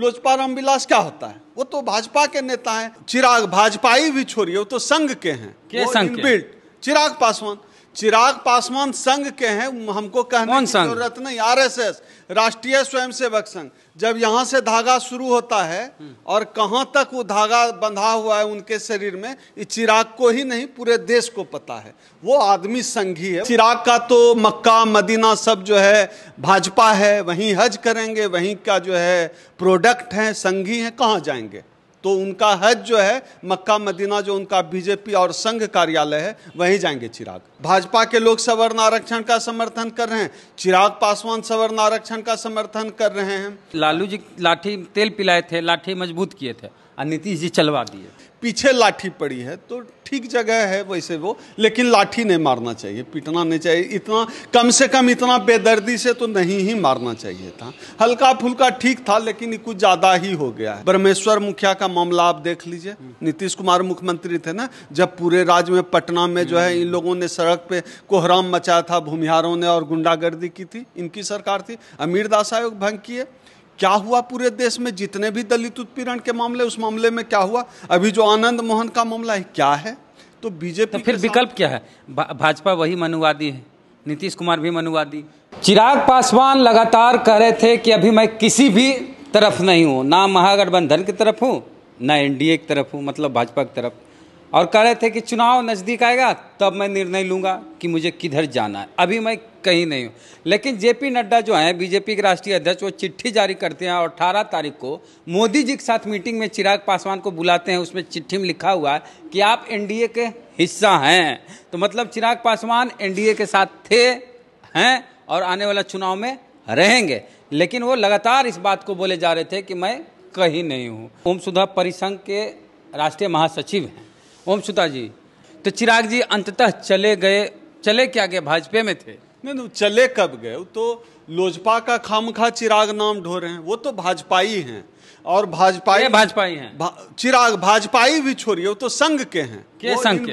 लोजपा रामविलास क्या होता है वो तो भाजपा के नेता है चिराग भाजपाई भी छोड़िए वो तो संघ के हैं के संघ चिराग पासवान चिराग पासवान संघ के हैं हमको कहने की जरूरत नहीं आरएसएस राष्ट्रीय स्वयंसेवक संघ जब यहाँ से धागा शुरू होता है और कहाँ तक वो धागा बंधा हुआ है उनके शरीर में ये चिराग को ही नहीं पूरे देश को पता है वो आदमी संघी है चिराग का तो मक्का मदीना सब जो है भाजपा है वहीं हज करेंगे वहीं का जो है प्रोडक्ट है संघी है कहाँ जाएंगे तो उनका हज जो है मक्का मदीना जो उनका बीजेपी और संघ कार्यालय है वहीं जाएंगे चिराग भाजपा के लोग सवर्ण आरक्षण का समर्थन कर रहे हैं चिराग पासवान सवर्ण आरक्षण का समर्थन कर रहे हैं लालू जी लाठी तेल पिलाए थे लाठी मजबूत किए थे और नीतीश जी चलवा दिए पीछे लाठी पड़ी है तो ठीक जगह है वैसे वो लेकिन लाठी नहीं मारना चाहिए पीटना नहीं चाहिए इतना कम से कम इतना बेदर्दी से तो नहीं ही मारना चाहिए था हल्का फुल्का ठीक था लेकिन कुछ ज़्यादा ही हो गया है ब्रह्मेश्वर मुखिया का मामला आप देख लीजिए नीतीश कुमार मुख्यमंत्री थे ना जब पूरे राज्य में पटना में जो है इन लोगों ने सड़क पे कोहराम मचाया था भूमिहारों ने और गुंडागर्दी की थी इनकी सरकार थी अमीर दास आयोग भंग किए क्या हुआ पूरे देश में जितने भी दलित उत्पीड़न के मामले उस मामले में क्या हुआ अभी जो आनंद मोहन का मामला है क्या है तो बीजेपी तो फिर विकल्प क्या है भा, भाजपा वही मनुवादी है नीतीश कुमार भी मनुवादी चिराग पासवान लगातार कह रहे थे कि अभी मैं किसी भी तरफ नहीं हूँ ना महागठबंधन की तरफ हूँ ना एनडीए की तरफ हूँ मतलब भाजपा की तरफ और कह रहे थे कि चुनाव नज़दीक आएगा तब मैं निर्णय लूंगा कि मुझे किधर जाना है अभी मैं कहीं नहीं हो लेकिन जेपी नड्डा जो हैं बीजेपी के राष्ट्रीय अध्यक्ष वो चिट्ठी जारी करते हैं और अठारह तारीख को मोदी जी के साथ मीटिंग में चिराग पासवान को बुलाते हैं उसमें चिट्ठी में लिखा हुआ है कि आप एनडीए के हिस्सा हैं तो मतलब चिराग पासवान एनडीए के साथ थे हैं और आने वाला चुनाव में रहेंगे लेकिन वो लगातार इस बात को बोले जा रहे थे कि मैं कहीं नहीं हूँ ओम सुधा परिसंघ के राष्ट्रीय महासचिव हैं ओम सुधा जी तो चिराग जी अंततः चले गए चले क्या गए भाजपा में थे नहीं नहीं चले कब गए तो लोजपा का खामखा चिराग नाम ढो रहे हैं वो तो भाजपाई हैं और भाजपाई भाजपाई हैं भा, चिराग भाजपाई भी छोड़िए वो तो संघ के हैं के संघ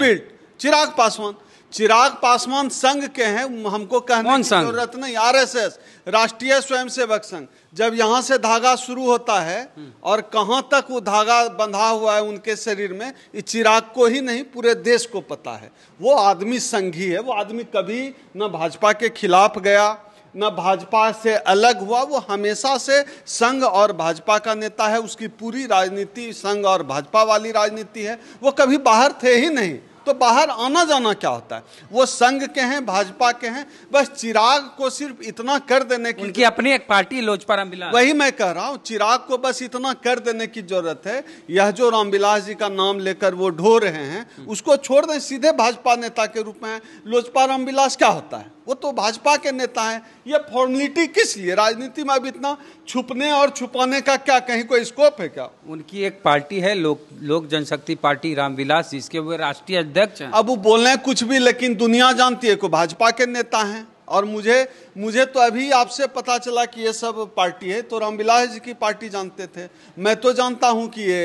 चिराग पासवान चिराग पासवान संघ के हैं हमको कहने की जरूरत नहीं आरएसएस राष्ट्रीय स्वयंसेवक संघ जब यहाँ से धागा शुरू होता है और कहाँ तक वो धागा बंधा हुआ है उनके शरीर में ये चिराग को ही नहीं पूरे देश को पता है वो आदमी संघी है वो आदमी कभी न भाजपा के खिलाफ गया न भाजपा से अलग हुआ वो हमेशा से संघ और भाजपा का नेता है उसकी पूरी राजनीति संघ और भाजपा वाली राजनीति है वो कभी बाहर थे ही नहीं तो बाहर आना जाना क्या होता है वो संघ के हैं भाजपा के हैं बस चिराग को सिर्फ इतना कर देने की उनकी अपनी एक पार्टी लोजपा रामविलास वही मैं कह रहा हूँ चिराग को बस इतना कर देने की जरूरत है यह जो रामविलास जी का नाम लेकर वो ढो रहे हैं उसको छोड़ दें सीधे भाजपा नेता के रूप में लोजपा रामविलास क्या होता है वो तो भाजपा के नेता हैं ये फॉर्मेलिटी किस लिए राजनीति में अब इतना छुपने और छुपाने का क्या कहीं कोई स्कोप है क्या उनकी एक पार्टी है लोक लोक जनशक्ति पार्टी रामविलास जिसके वे राष्ट्रीय अध्यक्ष अब वो बोल रहे हैं कुछ भी लेकिन दुनिया जानती है को भाजपा के नेता हैं और मुझे मुझे तो अभी आपसे पता चला कि ये सब पार्टी है तो रामविलास जी की पार्टी जानते थे मैं तो जानता हूँ कि ये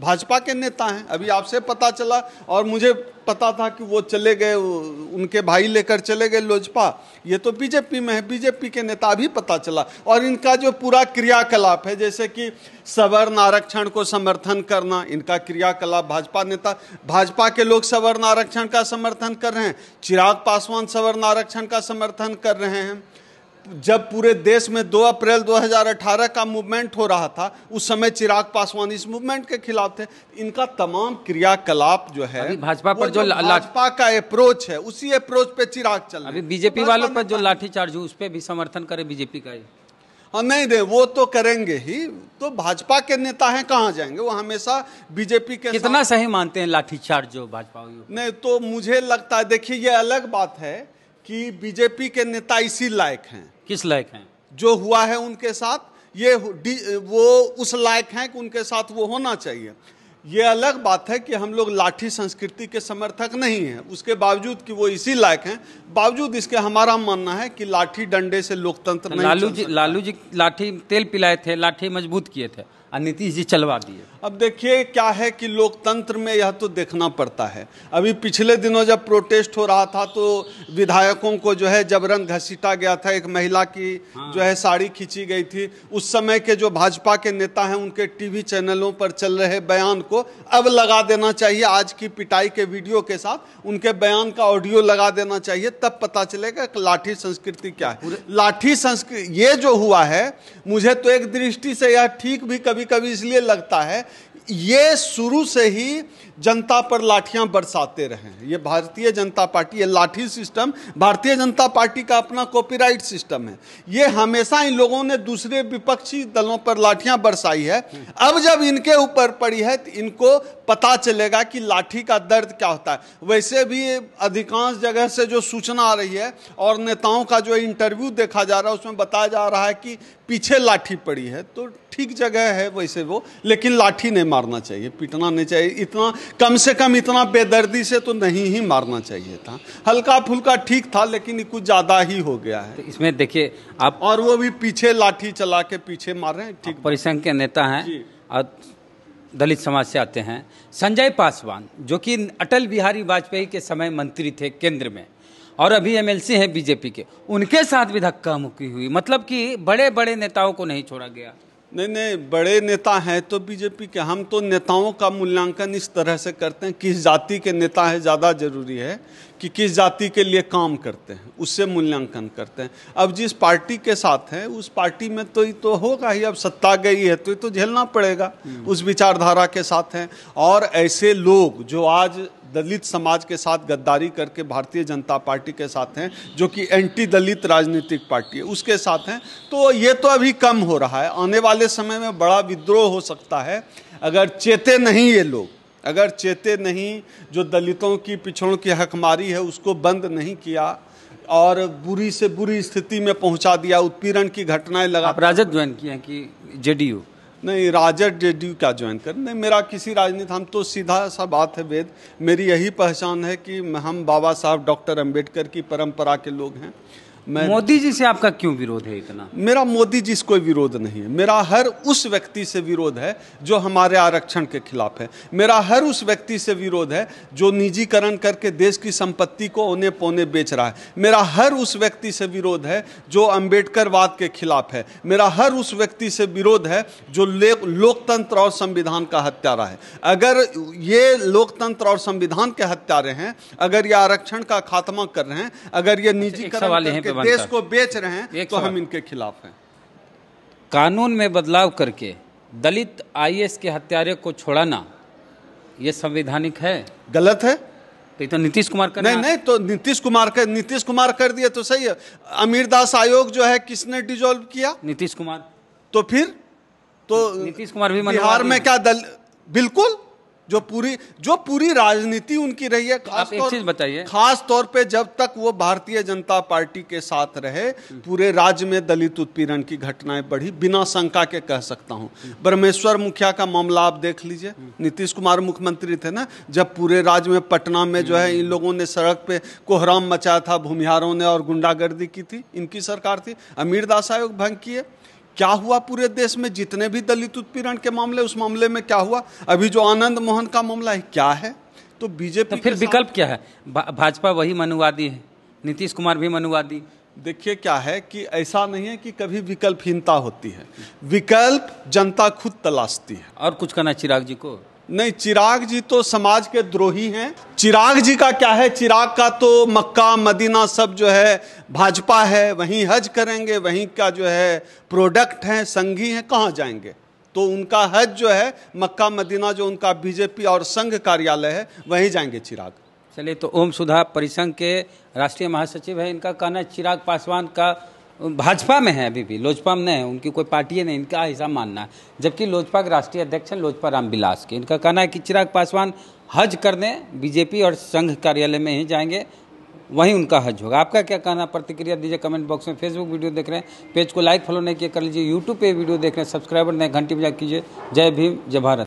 भाजपा के नेता हैं अभी आपसे पता चला और मुझे पता था कि वो चले गए उनके भाई लेकर चले गए लोजपा ये तो बीजेपी में है बीजेपी के नेता अभी पता चला और इनका जो पूरा क्रियाकलाप है जैसे कि सवर्ण आरक्षण को समर्थन करना इनका क्रियाकलाप भाजपा नेता भाजपा के लोग सवर्ण आरक्षण का समर्थन कर रहे हैं चिराग पासवान सवर्ण आरक्षण का समर्थन कर रहे हैं जब पूरे देश में 2 अप्रैल 2018 का मूवमेंट हो रहा था उस समय चिराग पासवान इस मूवमेंट के खिलाफ थे इनका तमाम क्रियाकलाप जो है भाजपा पर जो, जो भाजपा का अप्रोच है उसी अप्रोच पे चिराग चल है बीजेपी वालों पर जो लाठीचार्ज उस पर भी समर्थन करे बीजेपी का ही हाँ नहीं दे वो तो करेंगे ही तो भाजपा के नेता हैं कहाँ जाएंगे वो हमेशा बीजेपी के कितना सही मानते हैं लाठीचार्ज जो भाजपा नहीं तो मुझे लगता है देखिए ये अलग बात है कि बीजेपी के नेता इसी लायक हैं किस लायक हैं जो हुआ है उनके साथ ये वो उस लायक हैं कि उनके साथ वो होना चाहिए ये अलग बात है कि हम लोग लाठी संस्कृति के समर्थक नहीं हैं उसके बावजूद कि वो इसी लायक हैं बावजूद इसके हमारा मानना है कि लाठी डंडे से लोकतंत्र नहीं लालू जी लालू जी लाठी तेल पिलाए थे लाठी मजबूत किए थे और नीतीश जी चलवा दिए अब देखिए क्या है कि लोकतंत्र में यह तो देखना पड़ता है अभी पिछले दिनों जब प्रोटेस्ट हो रहा था तो विधायकों को जो है जबरन घसीटा गया था एक महिला की हाँ। जो है साड़ी खींची गई थी उस समय के जो भाजपा के नेता हैं उनके टीवी चैनलों पर चल रहे बयान को अब लगा देना चाहिए आज की पिटाई के वीडियो के साथ उनके बयान का ऑडियो लगा देना चाहिए तब पता चलेगा कि लाठी संस्कृति क्या है लाठी संस्कृति ये जो हुआ है मुझे तो एक दृष्टि से यह ठीक भी कभी कभी कभी इसलिए लगता है ये शुरू से ही जनता पर लाठियां बरसाते रहें ये भारतीय जनता पार्टी ये लाठी सिस्टम भारतीय जनता पार्टी का अपना कॉपीराइट सिस्टम है ये हमेशा इन लोगों ने दूसरे विपक्षी दलों पर लाठियां बरसाई है अब जब इनके ऊपर पड़ी है तो इनको पता चलेगा कि लाठी का दर्द क्या होता है वैसे भी अधिकांश जगह से जो सूचना आ रही है और नेताओं का जो इंटरव्यू देखा जा रहा है उसमें बताया जा रहा है कि पीछे लाठी पड़ी है तो ठीक जगह है वैसे वो लेकिन लाठी नहीं मारना चाहिए पीटना नहीं चाहिए इतना कम से कम इतना बेदर्दी से तो नहीं ही मारना चाहिए था हल्का फुल्का ठीक था लेकिन कुछ ज़्यादा ही हो गया है तो इसमें देखिए आप और वो भी पीछे लाठी चला के पीछे मार रहे हैं ठीक परिसंघ के नेता हैं और दलित समाज से आते हैं संजय पासवान जो कि अटल बिहारी वाजपेयी के समय मंत्री थे केंद्र में और अभी एमएलसी हैं बीजेपी के उनके साथ भी धक्का मुक्की हुई मतलब कि बड़े बड़े नेताओं को नहीं छोड़ा गया नहीं नहीं बड़े नेता हैं तो बीजेपी के हम तो नेताओं का मूल्यांकन इस तरह से करते हैं किस जाति के नेता है ज़्यादा जरूरी है कि किस जाति के लिए काम करते हैं उससे मूल्यांकन करते हैं अब जिस पार्टी के साथ हैं उस पार्टी में तो ही तो होगा ही अब सत्ता गई है तो ये तो झेलना पड़ेगा हम्म। उस विचारधारा के साथ हैं और ऐसे लोग जो आज दलित समाज के साथ गद्दारी करके भारतीय जनता पार्टी के साथ हैं जो कि एंटी दलित राजनीतिक पार्टी है उसके साथ हैं तो ये तो अभी कम हो रहा है आने वाले समय में बड़ा विद्रोह हो सकता है अगर चेते नहीं ये लोग अगर चेते नहीं जो दलितों की पिछड़ों की हकमारी है उसको बंद नहीं किया और बुरी से बुरी स्थिति में पहुंचा दिया उत्पीड़न की घटनाएं लगा राजद ज्वाइन किया कि जेडीयू नहीं राजद जेडीयू क्या ज्वाइन कर नहीं मेरा किसी राजनीति हम तो सीधा सा बात है वेद मेरी यही पहचान है कि हम बाबा साहब डॉक्टर अंबेडकर की परंपरा के लोग हैं मैं मोदी जी से आपका क्यों विरोध है इतना मेरा मोदी जी से कोई विरोध नहीं है मेरा हर उस व्यक्ति से विरोध है जो हमारे आरक्षण के खिलाफ है मेरा हर उस व्यक्ति से विरोध है जो निजीकरण करके देश की संपत्ति को ओने पौने बेच रहा है मेरा हर उस व्यक्ति से विरोध है जो अम्बेडकरवाद के खिलाफ है मेरा हर उस व्यक्ति से विरोध है जो लोकतंत्र और संविधान का हत्यारा है अगर ये लोकतंत्र और संविधान के हत्यारे हैं अगर ये आरक्षण का खात्मा कर रहे हैं अगर ये अच्छा, निजी देश को बेच रहे हैं तो हम इनके खिलाफ हैं कानून में बदलाव करके दलित आई के हत्यारे को छोड़ाना ये संवैधानिक है गलत है तो, तो नीतीश कुमार कर नहीं नहीं तो नीतीश कुमार कर नीतीश कुमार कर दिया तो सही है अमीर दास आयोग जो है किसने डिजोल्व किया नीतीश कुमार तो फिर तो नीतीश कुमार भी बिहार में क्या दल बिल्कुल जो पूरी जो पूरी राजनीति उनकी रही है खास आप एक चीज बताइए खास तौर पे जब तक वो भारतीय जनता पार्टी के साथ रहे हम्म। पूरे राज्य में दलित उत्पीड़न की घटनाएं बढ़ी बिना शंका के कह सकता हूँ हम्म। ब्रह्मेश्वर मुखिया का मामला आप देख लीजिए हम्म। नीतीश कुमार मुख्यमंत्री थे ना जब पूरे राज्य में पटना में जो है इन लोगों ने सड़क पे कोहराम मचाया था भूमिहारों ने और गुंडागर्दी की थी इनकी सरकार थी अमीर दास आयोग भंग किए क्या हुआ पूरे देश में जितने भी दलित उत्पीड़न के मामले उस मामले में क्या हुआ अभी जो आनंद मोहन का मामला है क्या है तो बीजेपी तो फिर विकल्प क्या है भा, भाजपा वही मनुवादी है नीतीश कुमार भी मनुवादी देखिए क्या है कि ऐसा नहीं है कि कभी विकल्पहीनता होती है विकल्प जनता खुद तलाशती है और कुछ कहना चिराग जी को नहीं चिराग जी तो समाज के द्रोही हैं चिराग जी का क्या है चिराग का तो मक्का मदीना सब जो है भाजपा है वहीं हज करेंगे वहीं का जो है प्रोडक्ट हैं संघी हैं कहाँ जाएंगे तो उनका हज जो है मक्का मदीना जो उनका बीजेपी और संघ कार्यालय है वहीं जाएंगे चिराग चलिए तो ओम सुधा परिसंघ के राष्ट्रीय महासचिव है इनका कहना है चिराग पासवान का भाजपा में है अभी भी लोजपा में नहीं है उनकी कोई पार्टी है नहीं इनका ऐसा मानना है जबकि लोजपा के राष्ट्रीय अध्यक्ष हैं लोजपा रामविलास के इनका कहना है कि चिराग पासवान हज करने बीजेपी और संघ कार्यालय में ही जाएंगे वहीं उनका हज होगा आपका क्या कहना प्रतिक्रिया दीजिए कमेंट बॉक्स में फेसबुक वीडियो देख रहे हैं पेज को लाइक फॉलो नहीं किया कर लीजिए यूट्यूब पर वीडियो देख रहे हैं सब्सक्राइबर नहीं घंटी बजा कीजिए जय भीम जय भारत